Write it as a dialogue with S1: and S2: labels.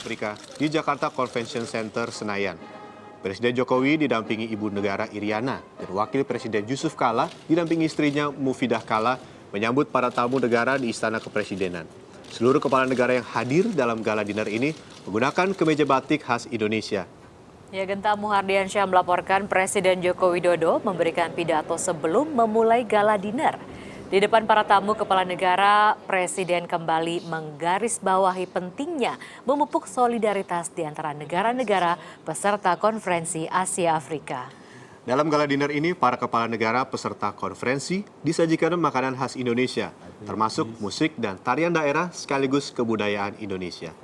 S1: Afrika di Jakarta Convention Center Senayan. Presiden Jokowi didampingi Ibu Negara Iriana dan Wakil Presiden Yusuf Kala didampingi istrinya Mufidah Kala menyambut para tamu negara di Istana Kepresidenan. Seluruh kepala negara yang hadir dalam gala dinner ini menggunakan kemeja batik khas Indonesia.
S2: Ya, Genta Muhardiansyah melaporkan Presiden Joko Widodo memberikan pidato sebelum memulai gala dinner. Di depan para tamu kepala negara, Presiden kembali menggarisbawahi pentingnya memupuk solidaritas di antara negara-negara peserta konferensi Asia Afrika.
S1: Dalam gala dinner ini, para kepala negara peserta konferensi disajikan makanan khas Indonesia, termasuk musik dan tarian daerah sekaligus kebudayaan Indonesia.